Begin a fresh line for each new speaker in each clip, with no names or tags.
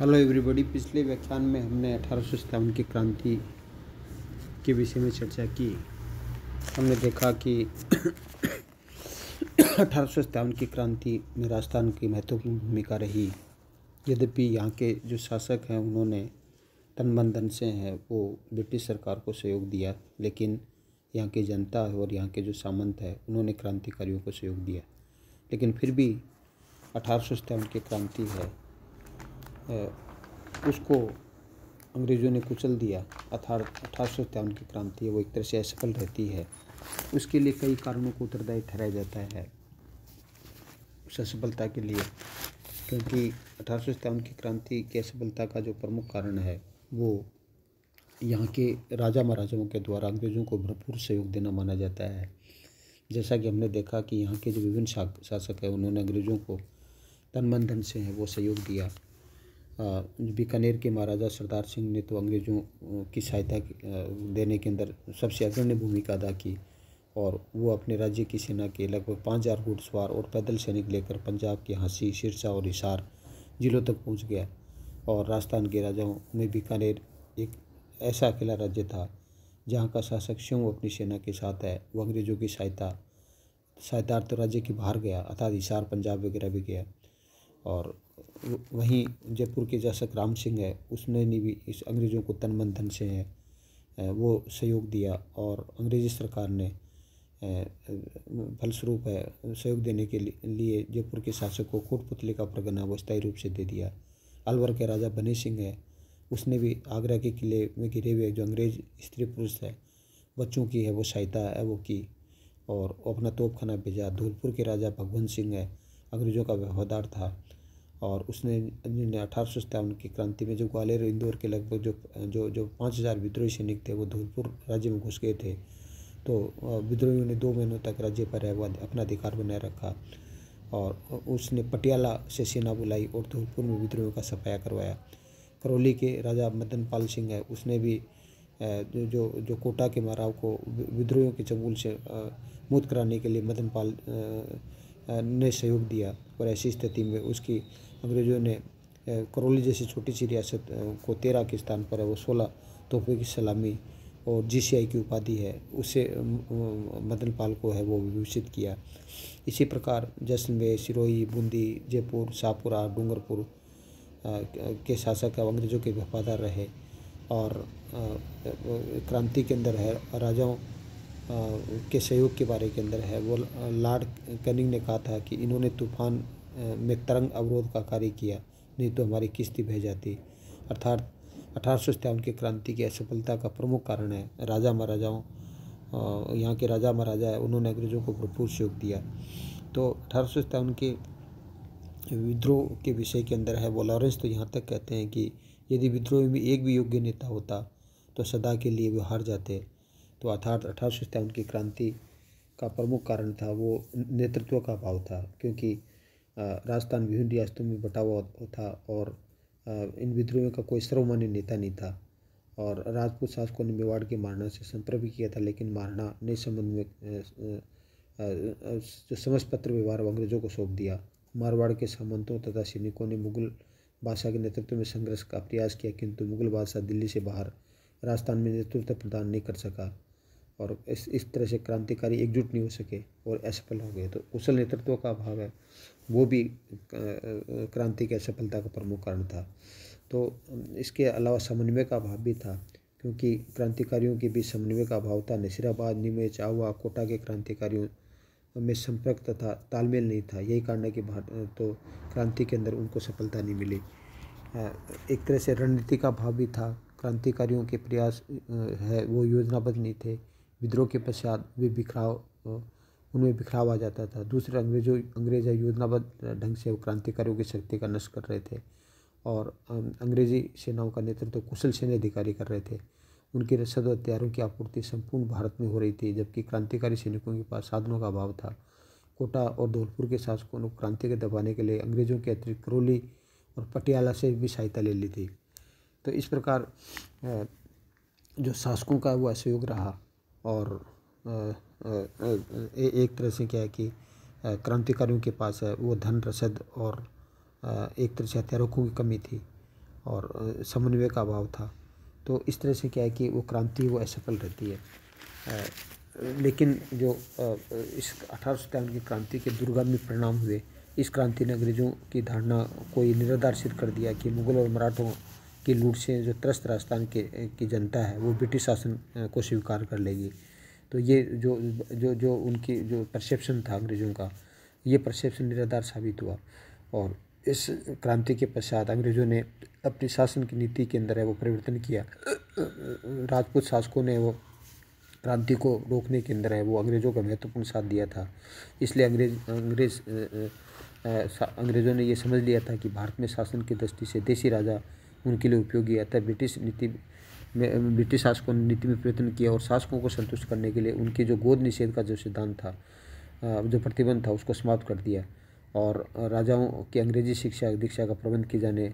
hello everybody पिछले व्याख्यान में हमने अठारह की क्रांति के विषय में चर्चा की हमने देखा कि अठारह की क्रांति में राजस्थान की महत्वपूर्ण भूमिका रही यद्यपि यहाँ के जो शासक हैं उन्होंने तन बंधन से हैं वो ब्रिटिश सरकार को सहयोग दिया लेकिन यहाँ की जनता और यहाँ के जो सामंत है उन्होंने क्रांतिकारियों को सहयोग दिया लेकिन फिर भी अठारह की क्रांति है उसको अंग्रेज़ों ने कुचल दिया अठारह अठारह सौ सत्तावन की क्रांति है वो एक तरह से असफल रहती है उसके लिए कई कारणों को उत्तरदायी ठहराया जाता है उस असफलता के लिए क्योंकि अठारह सौ सत्तावन की क्रांति की असफलता का जो प्रमुख कारण है वो यहाँ के राजा महाराजाओं के द्वारा अंग्रेज़ों को भरपूर सहयोग देना माना जाता है जैसा कि हमने देखा कि यहाँ के जो विभिन्न शासक हैं उन्होंने अंग्रेज़ों को तन मन धन से हैं वो सहयोग दिया बीकानेर के महाराजा सरदार सिंह ने तो अंग्रेज़ों की सहायता देने के अंदर सबसे अग्रण्य भूमिका अदा की और वो अपने राज्य की सेना के लगभग पाँच हज़ार घुड़सवार और पैदल सैनिक लेकर पंजाब के हाँसी सिरसा और हिसार जिलों तक पहुंच गया और राजस्थान के राजाओं में बीकानेर एक ऐसा अकेला राज्य था जहाँ का शासक स्वयं अपनी सेना के साथ है वो अंग्रेज़ों की सहायता सहायतार्थ तो राज्य के बाहर गया अर्थात हिसार पंजाब वगैरह भी गया और वहीं जयपुर के शासक राम सिंह है उसने भी इस अंग्रेज़ों को तन मन धन से वो सहयोग दिया और अंग्रेज़ी सरकार ने फलस्वरूप है सहयोग देने के लिए जयपुर के शासक को कोटपुतले का वो स्थायी रूप से दे दिया अलवर के राजा बने सिंह है उसने भी आगरा के किले में गिरे हुए जो अंग्रेज स्त्री पुरुष है बच्चों की है वो सहायता है वो की और अपना तोपखाना भेजा धौलपुर के राजा भगवंत सिंह है अंग्रेज़ों का वफादार था और उसने अठारह सौ सत्तावन की क्रांति में जो ग्वालियर इंदौर के लगभग जो जो जो पाँच हज़ार विद्रोही सैनिक थे वो धौलपुर राज्य में घुस गए थे तो विद्रोहियों ने दो महीनों तक राज्य पर अपना अधिकार बनाए रखा और उसने पटियाला से सेना बुलाई और धौलपुर में विद्रोहियों का सफाया करवाया करौली के राजा मदन पाल सिंह है उसने भी जो जो जो कोटा के महाराव को विद्रोहियों के चंगुल से मुक्त कराने के लिए मदन पाल ने सहयोग दिया और ऐसी स्थिति में उसकी अंग्रेजों ने करौली जैसी छोटी सी रियासत को तेरह के स्थान पर है वो सोलह तोहफे की सलामी और जीसीआई की उपाधि है उसे मदन पाल को है वो विभूषित किया इसी प्रकार जैसलमेर सिरोही बूंदी जयपुर शाहपुरा डूंगरपुर के शासक अंग्रेजों के वफादार रहे और क्रांति के अंदर है राजाओं के सहयोग के बारे के अंदर है वो लॉर्ड कनिंग ने कहा था कि इन्होंने तूफान में तरंग अवरोध का कार्य किया नहीं तो हमारी किश्ती बह जाती अर्थात अठारह की क्रांति की असफलता का प्रमुख कारण है राजा महाराजाओं यहाँ के राजा महाराजा है उन्होंने अंग्रेज़ों को भरपूर सहयोग दिया तो अठारह के विद्रोह के विषय के अंदर है वो लॉरेंस तो यहाँ तक कहते हैं कि यदि विद्रोह में एक भी योग्य नेता होता तो सदा के लिए वे हार जाते तो अर्थात अठारह सौ सत्तावन की क्रांति का प्रमुख कारण था वो नेतृत्व का अभाव था क्योंकि राजस्थान विभिन्न रियासतों में बटा हुआ था और इन विद्रोहियों का कोई सर्वमान्य नेता नहीं था और राजपूत शासकों ने मेवाड़ के महाराणा से संपर्क भी किया था लेकिन महाराणा ने संबंध में जो समझ पत्र व्यवहार अंग्रेजों को सौंप दिया मारवाड़ के सामंतों तथा सैनिकों ने मुगल बादशाह के नेतृत्व में संघर्ष का प्रयास किया किंतु मुगल बादशाह दिल्ली से बाहर राजस्थान में नेतृत्व प्रदान नहीं कर सका और इस इस तरह से क्रांतिकारी एकजुट नहीं हो सके और असफल हो गए तो कुशल नेतृत्व का अभाव है वो भी क्रांति की असफलता का प्रमुख कारण था तो इसके अलावा समन्वय का अभाव भी था क्योंकि क्रांतिकारियों के बीच समन्वय का अभाव था नसीराबाद नीमे चाहुआ कोटा के क्रांतिकारियों में संपर्क तथा तालमेल नहीं था यही कारण है कि तो क्रांति के अंदर उनको सफलता नहीं मिली एक तरह से रणनीति का भाव भी था क्रांतिकारियों के प्रयास है वो योजनाबद्ध नहीं थे विद्रोह के पश्चात वे बिखराव उनमें बिखराव आ जाता था दूसरे अंग्रेजों अंग्रेज योजनाबद्ध ढंग से क्रांतिकारियों की शक्ति का नष्ट कर रहे थे और अंग्रेजी सेनाओं का नेतृत्व तो कुशल सैन्य अधिकारी कर रहे थे उनके रसद हथियारों की आपूर्ति संपूर्ण भारत में हो रही थी जबकि क्रांतिकारी सैनिकों के पास साधनों का अभाव था कोटा और धौलपुर के शासकों ने क्रांति के दबाने के लिए अंग्रेजों के अतिरिक्त करौली और पटियाला से भी सहायता ले ली थी तो इस प्रकार जो शासकों का वो असहयोग रहा और एक तरह से क्या है कि क्रांतिकारियों के पास है वो धन रसद और एक तरह से हथियारों की कमी थी और समन्वय का अभाव था तो इस तरह से क्या है कि वो क्रांति वो असफल रहती है लेकिन जो इस अठारह सौ की क्रांति के दुर्गामी परिणाम हुए इस क्रांति ने अंग्रेज़ों की धारणा को निराधार सिद्ध कर दिया कि मुगल और मराठों की लूट से जो त्रस्त राजस्थान के की जनता है वो ब्रिटिश शासन को स्वीकार कर लेगी तो ये जो जो जो उनकी जो परसेप्शन था अंग्रेज़ों का ये परसेप्शन निराधार साबित हुआ और इस क्रांति के पश्चात अंग्रेज़ों ने अपनी शासन की नीति के अंदर है वो परिवर्तन किया राजपूत शासकों ने वो क्रांति को रोकने के अंदर है वो अंग्रेज़ों का महत्वपूर्ण साथ दिया था इसलिए अंग्रेज अंग्रेज अंग्रेज़ों ने ये समझ लिया था कि भारत में शासन की दृष्टि से देसी राजा उनके लिए उपयोगी आता है ब्रिटिश नीति में ब्रिटिश शासकों ने नीति में प्रयत्न किया और शासकों को संतुष्ट करने के लिए उनके जो गोद निषेध का जो सिद्धांत था जो प्रतिबंध था उसको समाप्त कर दिया और राजाओं की अंग्रेजी शिक्षा दीक्षा का प्रबंध किए जाने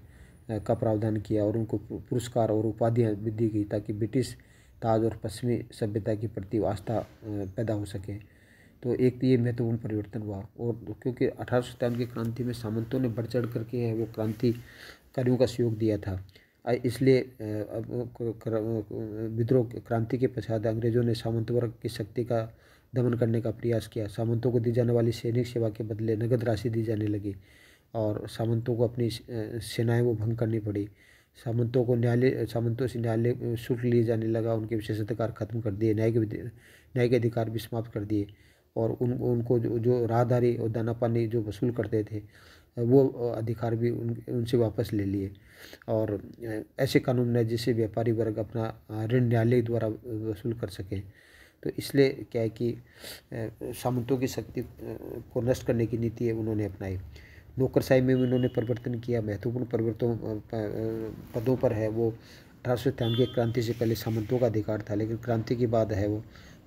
का प्रावधान किया और उनको पुरस्कार और उपाधियाँ दी गई ताकि ब्रिटिश ताज और पश्चिमी सभ्यता के प्रति आस्था पैदा हो सके तो एक तो ये महत्वपूर्ण परिवर्तन हुआ और क्योंकि अठारह सौ की क्रांति में सामंतों ने बढ़ चढ़ करके वो क्रांति कार्यों का सहयोग दिया था इसलिए विद्रोह क्रांति के पश्चात अंग्रेजों ने सामंत वर्ग की शक्ति का दमन करने का प्रयास किया सामंतों को दी जाने वाली सैनिक सेवा के बदले नगद राशि दी जाने लगी और सामंतों को अपनी सेनाएं वो भंग करनी पड़ी सामंतों को न्यायालय सामंतों से न्यायालय शुल्क लिए जाने लगा उनके विशेष अधिकार खत्म कर दिए न्यायिक न्यायिक अधिकार भी समाप्त कर दिए और उन उनको जो, जो राहदारी और दाना पानी जो वसूल करते थे वो अधिकार भी उन उनसे वापस ले लिए और ऐसे कानून है जिससे व्यापारी वर्ग अपना ऋण न्यायालय द्वारा वसूल कर सकें तो इसलिए क्या है कि सामंतों की शक्ति को नष्ट करने की नीति है उन्होंने अपनाई नौकरशाही में भी उन्होंने परिवर्तन किया महत्वपूर्ण परिवर्तन पदों पर है वो अठारह सौ की क्रांति से पहले सामंतों का अधिकार था लेकिन क्रांति के बाद है वो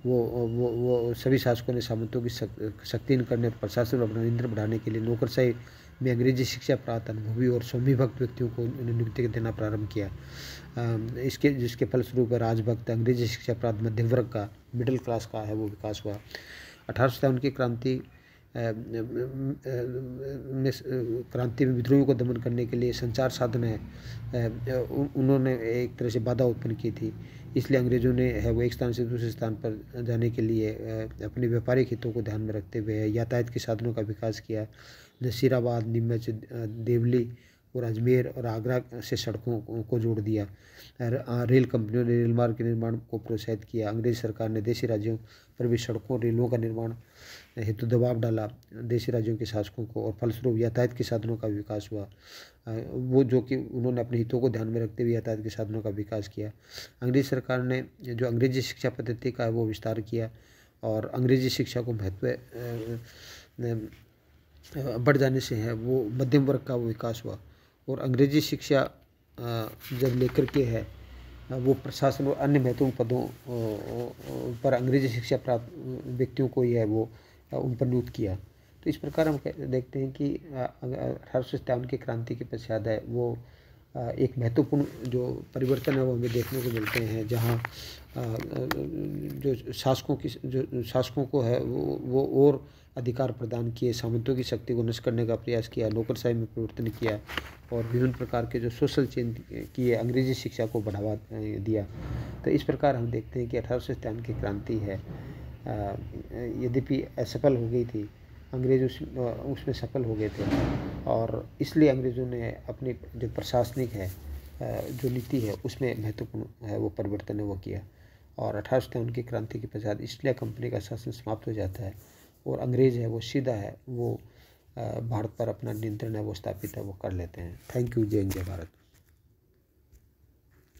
वो वो वो सभी शासकों ने सामंतों की शक्ति करने प्रशासन और इंद्र बढ़ाने के लिए नौकरशाही में अंग्रेजी शिक्षा प्राप्त अनुभवी और स्वामी भक्त व्यक्तियों को नियुक्ति देना प्रारंभ किया इसके जिसके फलस्वरूप राजभक्त अंग्रेजी शिक्षा प्राप्त मध्यम वर्ग का मिडिल क्लास का है वो विकास हुआ अठारह की क्रांति में क्रांति में विद्रोहियों को दमन करने के लिए संचार साधन है उन्होंने एक तरह से बाधा उत्पन्न की थी इसलिए अंग्रेजों ने है वो एक स्थान से दूसरे स्थान पर जाने के लिए अपने व्यापारिक हितों को ध्यान में रखते हुए यातायात के साधनों का विकास किया नसीराबाद नीमच देवली और अजमेर और आगरा से सड़कों को जोड़ दिया रेल कंपनियों ने रेल मार्ग के निर्माण को प्रोत्साहित किया अंग्रेज सरकार ने देशी राज्यों पर भी सड़कों रेलों का निर्माण हेतु दबाव डाला देशी राज्यों के शासकों को और फलस्वरूप यातायात के साधनों का विकास हुआ वो जो कि उन्होंने अपने हितों को ध्यान में रखते हुए यातायात के साधनों का विकास किया अंग्रेज सरकार ने जो अंग्रेजी शिक्षा पद्धति का है वो विस्तार किया और अंग्रेजी शिक्षा को महत्व बढ़ जाने से है वो मध्यम वर्ग का वो विकास हुआ और अंग्रेजी शिक्षा जब लेकर के है वो प्रशासन और अन्य महत्वपूर्ण पदों पर अंग्रेजी शिक्षा प्राप्त व्यक्तियों को यह वो उन पर नियुक्त किया तो इस प्रकार हम देखते हैं कि अठारह सौ सत्तावन की क्रांति के पश्चात है वो एक महत्वपूर्ण जो परिवर्तन है वो हमें देखने को मिलते हैं जहाँ जो शासकों की जो शासकों को है वो वो और अधिकार प्रदान किए सामंतों की शक्ति को नष्ट करने का प्रयास किया नौकरशाही में परिवर्तन किया और विभिन्न प्रकार के जो सोशल चेंज किए अंग्रेजी शिक्षा को बढ़ावा दिया तो इस प्रकार हम देखते हैं कि अठारह की क्रांति है यद्यपि असफल हो गई थी अंग्रेज उस उसमें सफल हो गए थे और इसलिए अंग्रेज़ों ने अपनी जो प्रशासनिक है जो नीति है उसमें महत्वपूर्ण है वो परिवर्तन है वो किया और अठारह सौ उनकी क्रांति के पश्चात इसलिए कंपनी का शासन समाप्त हो जाता है और अंग्रेज़ है वो सीधा है वो भारत पर अपना नियंत्रण है वो स्थापित है वो कर लेते हैं थैंक यू जय जय भारत